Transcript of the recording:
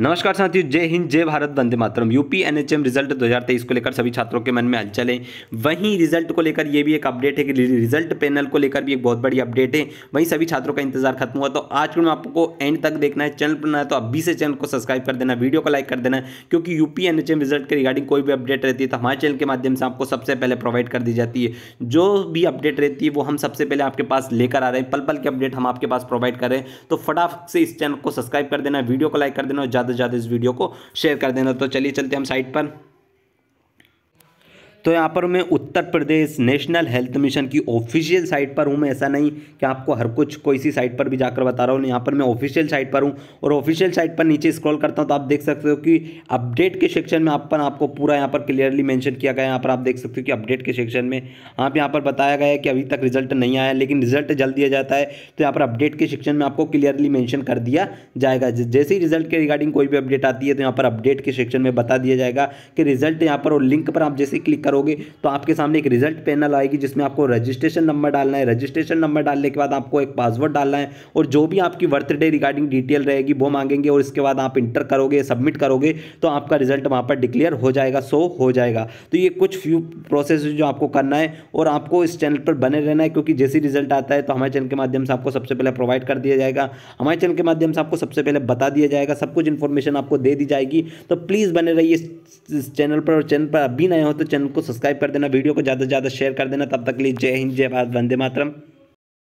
नमस्कार साथियों जय हिंद जय भारत वंदे मातरम यूपी एनएचएम रिजल्ट 2023 को लेकर सभी छात्रों के मन में हलचल है वहीं रिजल्ट को लेकर यह भी एक अपडेट है कि रिजल्ट पैनल को लेकर भी एक बहुत बड़ी अपडेट है वहीं सभी छात्रों का इंतजार खत्म हुआ तो आज मैं आपको एंड तक देखना है चैनल पर ना है तो अभी से चैनल को सब्सक्राइब कर देना वीडियो को लाइक कर देना क्योंकि यूपी एन रिजल्ट के रिगार्डिंग कोई भी अपडेट रहती है तो हमारे चैनल के माध्यम से आपको सबसे पहले प्रोवाइड कर दी जाती है जो भी अपडेट रहती है वो हम सबसे पहले आपके पास लेकर आ रहे हैं पल पल के अपडेट हम आपके पास प्रोवाइड कर रहे हैं तो फटाफट से इस चैनल को सब्सक्राइब कर देना वीडियो को लाइक कर देना और ज़्यादा से ज़्यादा इस वीडियो को शेयर कर देना तो चलिए चलते हम साइट पर तो यहाँ पर मैं Uttar Pradesh national health mission की ऑफिशियल साइट पर हूँ मैं ऐसा नहीं कि आपको हर कुछ कोई सी साइट पर भी जाकर बता रहा हूँ यहाँ पर मैं ऑफिशियल साइट पर हूँ और ऑफिशियल साइट पर नीचे स्क्रॉल करता हूँ तो आप देख सकते हो कि अपडेट के सेक्शन में आप पर आपको पूरा यहाँ पर क्लियरली मैंशन किया गया है यहाँ पर आप देख सकते हो कि अपडेट के सेक्शन में आप यहाँ पर बताया गया है कि अभी तक रिजल्ट नहीं आया लेकिन रिजल्ट जल्द दिया जाता है तो यहाँ पर अपडेट के सेक्शन में आपको क्लियरली मैंशन कर दिया जाएगा जैसे ही रिजल्ट के रिगार्डिंग कोई भी अपडेट आती है तो यहाँ पर अपडेट के सेक्शन में बता दिया जाएगा कि रिजल्ट यहाँ पर और लिंक पर आप जैसे क्लिक करोगे तो आपके सामने एक रिजल्ट पैनल आएगी जिसमें आपको रजिस्ट्रेशन नंबर डालना है रजिस्ट्रेशन नंबर डालने के बाद आपको एक पासवर्ड डालना है और जो भी आपकी बर्थडे रिगार्डिंग डिटेल रहेगी वो मांगेंगे और इसके बाद आप इंटर करोगे सबमिट करोगे तो आपका रिजल्ट वहाँ पर डिक्लेयर हो जाएगा सो हो जाएगा तो ये कुछ फ्यू प्रोसेस जो आपको करना है और आपको इस चैनल पर बने रहना है क्योंकि जैसे रिजल्ट आता है तो हमारे चैनल के माध्यम से आपको सबसे पहले प्रोवाइड कर दिया जाएगा हमारे चैनल के माध्यम से आपको सबसे पहले बता दिया जाएगा सब कुछ इन्फॉर्मेशन आपको दे दी जाएगी तो प्लीज़ बने रहिए इस चैनल पर और चैनल पर अभी नए हो तो चैनल को सब्सक्राइब कर देना वीडियो को ज़्यादा से ज़्यादा शेयर कर देना तब तक लिए जय हिंद जय भारत वंदे मातरम